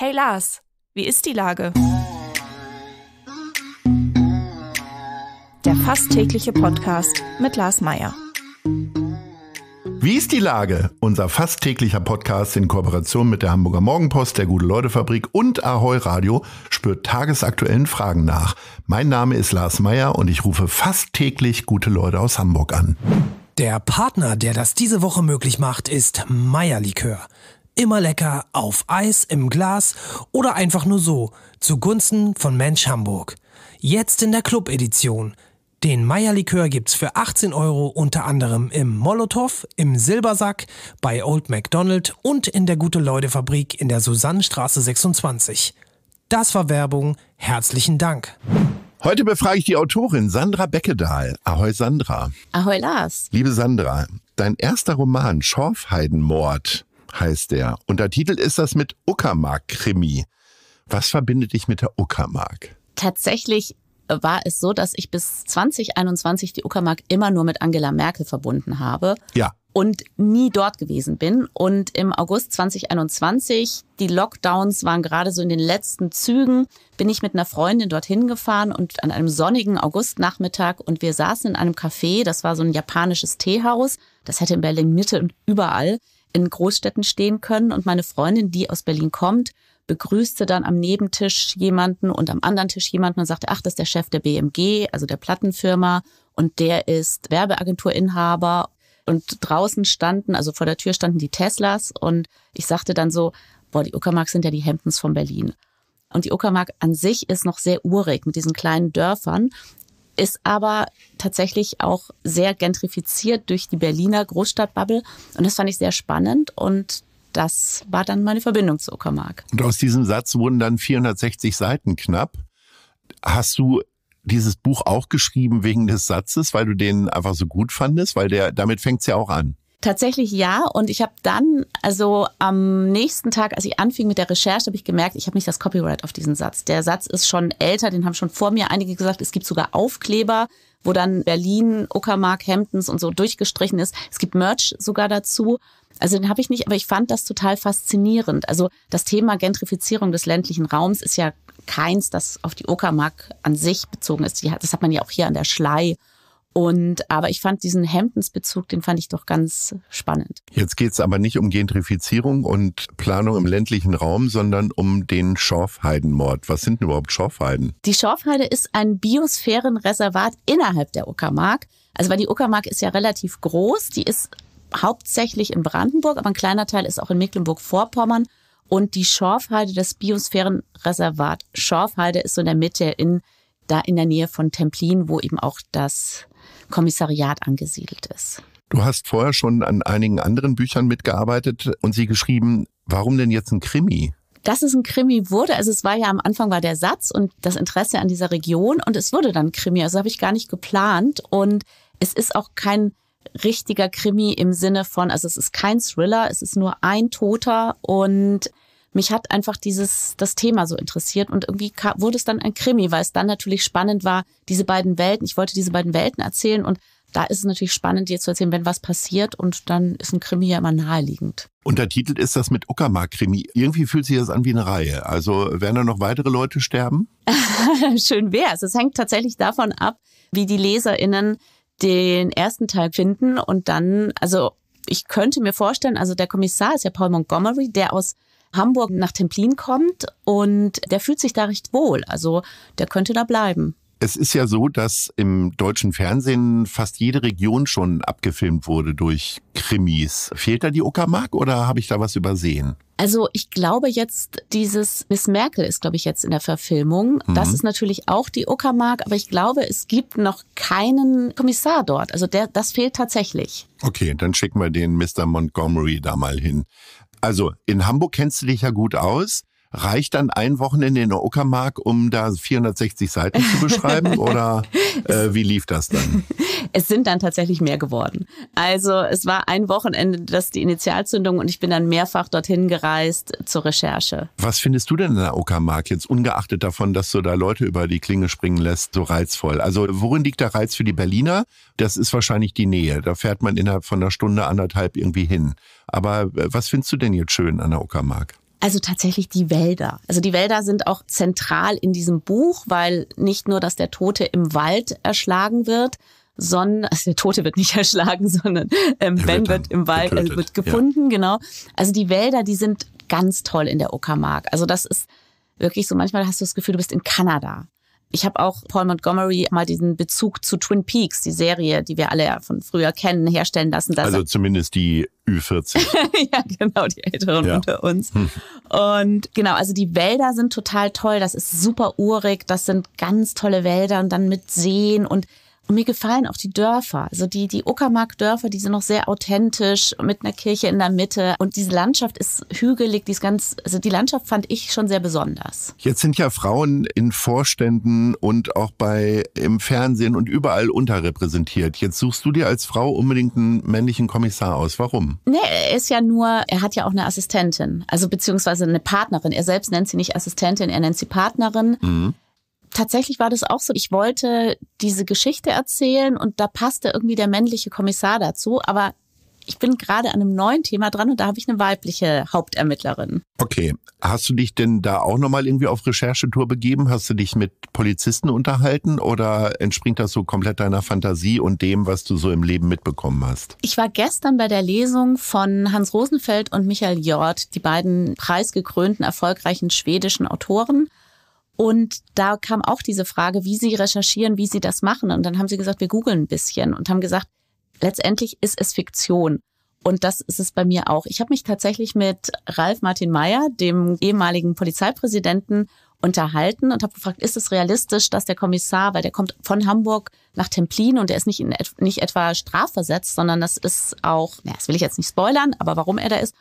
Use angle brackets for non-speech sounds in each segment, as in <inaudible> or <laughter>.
Hey Lars, wie ist die Lage? Der fast tägliche Podcast mit Lars Meier. Wie ist die Lage? Unser fast täglicher Podcast in Kooperation mit der Hamburger Morgenpost, der Gute-Leute-Fabrik und Ahoi Radio spürt tagesaktuellen Fragen nach. Mein Name ist Lars Meier und ich rufe fast täglich gute Leute aus Hamburg an. Der Partner, der das diese Woche möglich macht, ist Likör immer lecker auf Eis im Glas oder einfach nur so zugunsten von Mensch Hamburg. Jetzt in der Club-Edition. Den Meierlikör gibt's für 18 Euro unter anderem im Molotow, im Silbersack, bei Old MacDonald und in der Gute-Leute-Fabrik in der Susannenstraße 26. Das war Werbung. Herzlichen Dank. Heute befrage ich die Autorin Sandra Beckedahl. Ahoi Sandra. Ahoi Lars. Liebe Sandra, dein erster Roman Schorfheidenmord heißt der. Untertitelt ist das mit Uckermark-Krimi. Was verbindet dich mit der Uckermark? Tatsächlich war es so, dass ich bis 2021 die Uckermark immer nur mit Angela Merkel verbunden habe. Ja. Und nie dort gewesen bin. Und im August 2021, die Lockdowns waren gerade so in den letzten Zügen, bin ich mit einer Freundin dorthin gefahren und an einem sonnigen Augustnachmittag und wir saßen in einem Café, das war so ein japanisches Teehaus, das hätte in Berlin Mitte und überall in Großstädten stehen können. Und meine Freundin, die aus Berlin kommt, begrüßte dann am Nebentisch jemanden und am anderen Tisch jemanden und sagte, ach, das ist der Chef der BMG, also der Plattenfirma, und der ist Werbeagenturinhaber. Und draußen standen, also vor der Tür standen die Teslas und ich sagte dann so, boah, die Uckermark sind ja die Hamptons von Berlin. Und die Uckermark an sich ist noch sehr urig mit diesen kleinen Dörfern ist aber tatsächlich auch sehr gentrifiziert durch die Berliner Großstadtbubble. Und das fand ich sehr spannend und das war dann meine Verbindung zu Uckermark. Und aus diesem Satz wurden dann 460 Seiten knapp. Hast du dieses Buch auch geschrieben wegen des Satzes, weil du den einfach so gut fandest? Weil der, damit fängt es ja auch an. Tatsächlich ja. Und ich habe dann, also am nächsten Tag, als ich anfing mit der Recherche, habe ich gemerkt, ich habe nicht das Copyright auf diesen Satz. Der Satz ist schon älter, den haben schon vor mir einige gesagt. Es gibt sogar Aufkleber, wo dann Berlin, Uckermark, Hemdens und so durchgestrichen ist. Es gibt Merch sogar dazu. Also den habe ich nicht, aber ich fand das total faszinierend. Also das Thema Gentrifizierung des ländlichen Raums ist ja keins, das auf die Uckermark an sich bezogen ist. Das hat man ja auch hier an der Schlei und aber ich fand diesen Hemdensbezug, den fand ich doch ganz spannend. Jetzt geht es aber nicht um Gentrifizierung und Planung im ländlichen Raum, sondern um den Schorfheidenmord. Was sind denn überhaupt Schorfheiden? Die Schorfheide ist ein Biosphärenreservat innerhalb der Uckermark. Also weil die Uckermark ist ja relativ groß, die ist hauptsächlich in Brandenburg, aber ein kleiner Teil ist auch in Mecklenburg-Vorpommern. Und die Schorfheide, das Biosphärenreservat Schorfheide ist so in der Mitte in da in der Nähe von Templin, wo eben auch das Kommissariat angesiedelt ist. Du hast vorher schon an einigen anderen Büchern mitgearbeitet und sie geschrieben, warum denn jetzt ein Krimi? dass es ein Krimi wurde. Also es war ja am Anfang war der Satz und das Interesse an dieser Region und es wurde dann Krimi. Also habe ich gar nicht geplant und es ist auch kein richtiger Krimi im Sinne von, also es ist kein Thriller, es ist nur ein Toter und mich hat einfach dieses, das Thema so interessiert und irgendwie kam, wurde es dann ein Krimi, weil es dann natürlich spannend war, diese beiden Welten, ich wollte diese beiden Welten erzählen und da ist es natürlich spannend, dir zu erzählen, wenn was passiert und dann ist ein Krimi ja immer naheliegend. Untertitelt ist das mit Uckermark-Krimi. Irgendwie fühlt sich das an wie eine Reihe. Also werden da noch weitere Leute sterben? <laughs> Schön wäre es. Es hängt tatsächlich davon ab, wie die LeserInnen den ersten Teil finden und dann, also ich könnte mir vorstellen, also der Kommissar ist ja Paul Montgomery, der aus Hamburg nach Templin kommt und der fühlt sich da recht wohl. Also der könnte da bleiben. Es ist ja so, dass im deutschen Fernsehen fast jede Region schon abgefilmt wurde durch Krimis. Fehlt da die Uckermark oder habe ich da was übersehen? Also ich glaube jetzt, dieses Miss Merkel ist, glaube ich, jetzt in der Verfilmung. Mhm. Das ist natürlich auch die Uckermark, aber ich glaube, es gibt noch keinen Kommissar dort. Also der, das fehlt tatsächlich. Okay, dann schicken wir den Mr. Montgomery da mal hin. Also in Hamburg kennst du dich ja gut aus reicht dann ein Wochenende in der Uckermark, um da 460 Seiten zu beschreiben? <laughs> oder äh, wie lief das dann? <laughs> Es sind dann tatsächlich mehr geworden. Also es war ein Wochenende, das ist die Initialzündung und ich bin dann mehrfach dorthin gereist zur Recherche. Was findest du denn in der Uckermark jetzt, ungeachtet davon, dass du da Leute über die Klinge springen lässt, so reizvoll? Also worin liegt der Reiz für die Berliner? Das ist wahrscheinlich die Nähe. Da fährt man innerhalb von einer Stunde, anderthalb irgendwie hin. Aber äh, was findest du denn jetzt schön an der Uckermark? Also tatsächlich die Wälder. Also die Wälder sind auch zentral in diesem Buch, weil nicht nur, dass der Tote im Wald erschlagen wird, sondern, <laughs> also der Tote wird nicht <laughs> erschlagen, sondern ähm, Ben wird, im Wald äh, getötet. äh, wird gefunden, ja. genau. Also die Wälder, die sind ganz toll in der Uckermark. Also das ist wirklich so, manchmal hast du das Gefühl, du bist in Kanada. Ich habe auch Paul Montgomery mal diesen Bezug zu Twin Peaks, die Serie, die wir alle ja von früher kennen, herstellen lassen. also zumindest die Ü40. <laughs> ja, genau, die Älteren ja. unter uns. Hm. Und genau, also die Wälder sind total toll. Das ist super urig. Das sind ganz tolle Wälder und dann mit Seen und und mir gefallen auch die Dörfer, also die, die Uckermark-Dörfer, die sind noch sehr authentisch mit einer Kirche in der Mitte. Und diese Landschaft ist hügelig, die ist ganz, also die Landschaft fand ich schon sehr besonders. Jetzt sind ja Frauen in Vorständen und auch bei, im Fernsehen und überall unterrepräsentiert. Jetzt suchst du dir als Frau unbedingt einen männlichen Kommissar aus. Warum? Nee, er ist ja nur, er hat ja auch eine Assistentin, also beziehungsweise eine Partnerin. Er selbst nennt sie nicht Assistentin, er nennt sie Partnerin. Mhm tatsächlich war das auch so. Ich wollte diese Geschichte erzählen und da passte irgendwie der männliche Kommissar dazu, aber ich bin gerade an einem neuen Thema dran und da habe ich eine weibliche Hauptermittlerin. Okay, hast du dich denn da auch nochmal irgendwie auf Recherchetour begeben? Hast du dich mit Polizisten unterhalten oder entspringt das so komplett deiner Fantasie und dem, was du so im Leben mitbekommen hast? Ich war gestern bei der Lesung von Hans Rosenfeld und Michael Jord, die beiden preisgekrönten, erfolgreichen schwedischen Autoren. Und da kam auch diese Frage, wie sie recherchieren, wie sie das machen. Und dann haben sie gesagt, wir googeln ein bisschen und haben gesagt, letztendlich ist es Fiktion. Und das ist es bei mir auch. Ich habe mich tatsächlich mit Ralf Martin Meyer, dem ehemaligen Polizeipräsidenten, unterhalten und habe gefragt, ist es realistisch, dass der Kommissar, weil der kommt von Hamburg nach Templin und er ist nicht, in, nicht etwa strafversetzt, sondern das ist auch, ja, das will ich jetzt nicht spoilern, aber warum er da ist.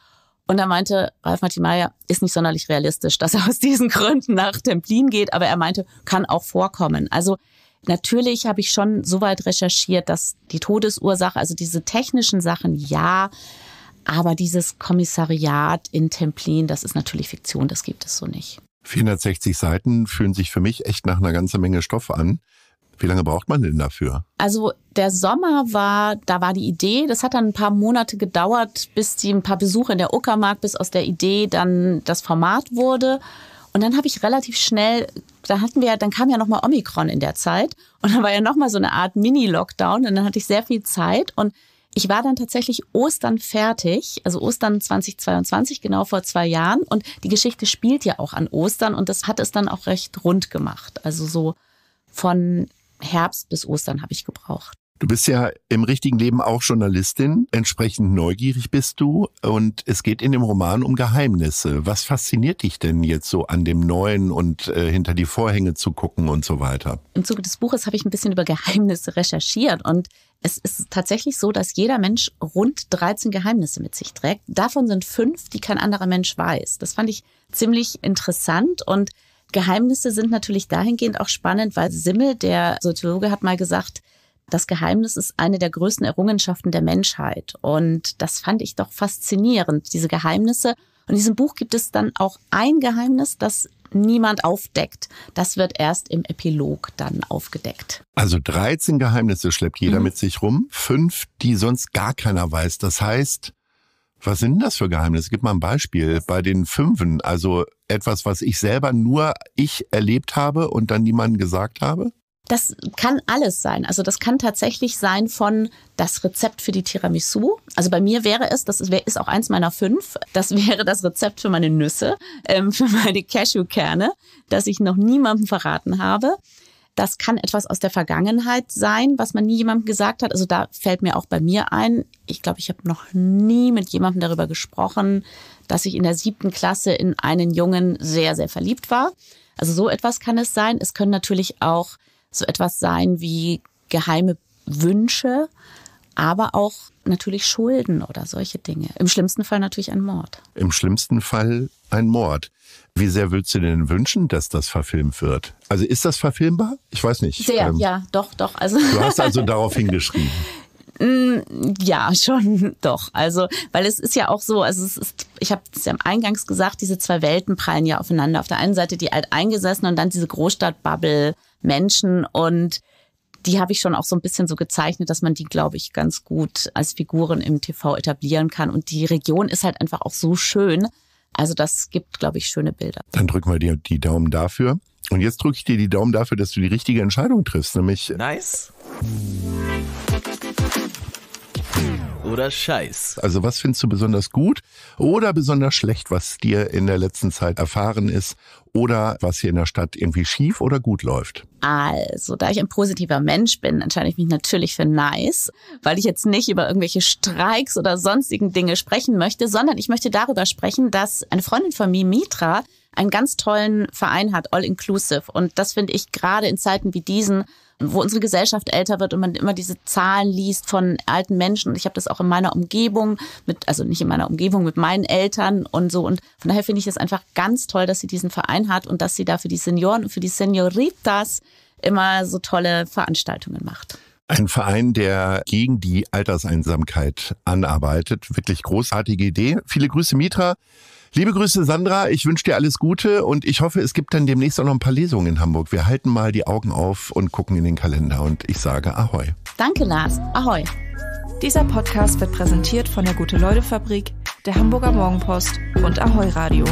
Und er meinte Ralf Martin Meyer, ist nicht sonderlich realistisch, dass er aus diesen Gründen nach Templin geht, aber er meinte, kann auch vorkommen. Also natürlich habe ich schon so weit recherchiert, dass die Todesursache, also diese technischen Sachen, ja, aber dieses Kommissariat in Templin, das ist natürlich Fiktion, das gibt es so nicht. 460 Seiten fühlen sich für mich echt nach einer ganzen Menge Stoff an. Wie lange braucht man denn dafür? Also der Sommer war, da war die Idee, das hat dann ein paar Monate gedauert, bis die ein paar Besuche in der Uckermark, bis aus der Idee dann das Format wurde. Und dann habe ich relativ schnell, da hatten wir, dann kam ja nochmal Omikron in der Zeit und dann war ja nochmal so eine Art Mini-Lockdown und dann hatte ich sehr viel Zeit und ich war dann tatsächlich Ostern fertig, also Ostern 2022, genau vor zwei Jahren. Und die Geschichte spielt ja auch an Ostern und das hat es dann auch recht rund gemacht. Also so von Herbst bis Ostern habe ich gebraucht. Du bist ja im richtigen Leben auch Journalistin, entsprechend neugierig bist du und es geht in dem Roman um Geheimnisse. Was fasziniert dich denn jetzt so an dem Neuen und äh, hinter die Vorhänge zu gucken und so weiter? Im Zuge des Buches habe ich ein bisschen über Geheimnisse recherchiert und es ist tatsächlich so, dass jeder Mensch rund 13 Geheimnisse mit sich trägt. Davon sind fünf, die kein anderer Mensch weiß. Das fand ich ziemlich interessant und Geheimnisse sind natürlich dahingehend auch spannend, weil Simmel, der Soziologe, hat mal gesagt, das Geheimnis ist eine der größten Errungenschaften der Menschheit. Und das fand ich doch faszinierend, diese Geheimnisse. Und in diesem Buch gibt es dann auch ein Geheimnis, das niemand aufdeckt. Das wird erst im Epilog dann aufgedeckt. Also 13 Geheimnisse schleppt jeder mhm. mit sich rum, fünf, die sonst gar keiner weiß. Das heißt, was sind das für Geheimnisse? Gib mal ein Beispiel bei den Fünfen. Also etwas, was ich selber nur ich erlebt habe und dann niemandem gesagt habe? Das kann alles sein. Also das kann tatsächlich sein von das Rezept für die Tiramisu. Also bei mir wäre es, das ist auch eins meiner fünf, das <laughs> wäre das Rezept für meine Nüsse, ähm, <laughs> für meine Cashewkerne, das ich noch niemandem verraten habe. Das kann etwas aus der Vergangenheit sein, was man nie jemandem gesagt hat. Also da fällt mir auch bei mir ein, ich glaube, ich habe noch nie mit jemandem darüber gesprochen, dass ich in der siebten Klasse in einen Jungen sehr, sehr verliebt war. Also so etwas kann es sein. Es können natürlich auch so etwas sein wie geheime Wünsche, aber auch natürlich Schulden oder solche Dinge. Im schlimmsten Fall natürlich ein Mord. Im schlimmsten Fall ein Mord. Wie sehr würdest du denn wünschen, dass das verfilmt wird? Also ist das verfilmbar? Ich weiß nicht. Sehr, ähm, ja, doch, doch. Also. Du hast also darauf <laughs> hingeschrieben. Mm, ja, <laughs> schon doch. Also, weil es ist ja auch so, also es ist, ich habe es ja eingangs gesagt, diese zwei Welten prallen ja aufeinander. Auf der einen Seite die alteingesessenen und dann diese Großstadtbubble Menschen und die habe ich schon auch so ein bisschen so gezeichnet, dass man die, glaube ich, ganz gut als Figuren im TV etablieren kann. Und die Region ist halt einfach auch so schön. Also das gibt, glaube ich, schöne Bilder. Dann drücken wir dir die Daumen dafür. Und jetzt drücke ich dir die Daumen dafür, dass du die richtige Entscheidung triffst, nämlich. Nice oder Scheiß? Also was findest du besonders gut oder besonders schlecht, was dir in der letzten Zeit erfahren ist oder was hier in der Stadt irgendwie schief oder gut läuft? Also, da ich ein positiver Mensch bin, entscheide ich mich natürlich für nice, weil ich jetzt nicht über irgendwelche Streiks oder sonstigen Dinge sprechen möchte, sondern ich möchte darüber sprechen, dass eine Freundin von mir, Mitra, einen ganz tollen Verein hat, All Inclusive. Und das finde ich gerade in Zeiten wie diesen wo unsere Gesellschaft älter wird und man immer diese Zahlen liest von alten Menschen. Und ich habe das auch in meiner Umgebung, mit, also nicht in meiner Umgebung, mit meinen Eltern und so. Und von daher finde ich es einfach ganz toll, dass sie diesen Verein hat und dass sie da für die Senioren und für die Senioritas immer so tolle Veranstaltungen macht. Ein Verein, der gegen die Alterseinsamkeit anarbeitet. Wirklich großartige Idee. Viele Grüße, Mitra. Liebe Grüße, Sandra. Ich wünsche dir alles Gute und ich hoffe, es gibt dann demnächst auch noch ein paar Lesungen in Hamburg. Wir halten mal die Augen auf und gucken in den Kalender und ich sage Ahoi. Danke, Lars. Ahoi. Dieser Podcast wird präsentiert von der Gute-Leute-Fabrik, der Hamburger Morgenpost und Ahoi Radio.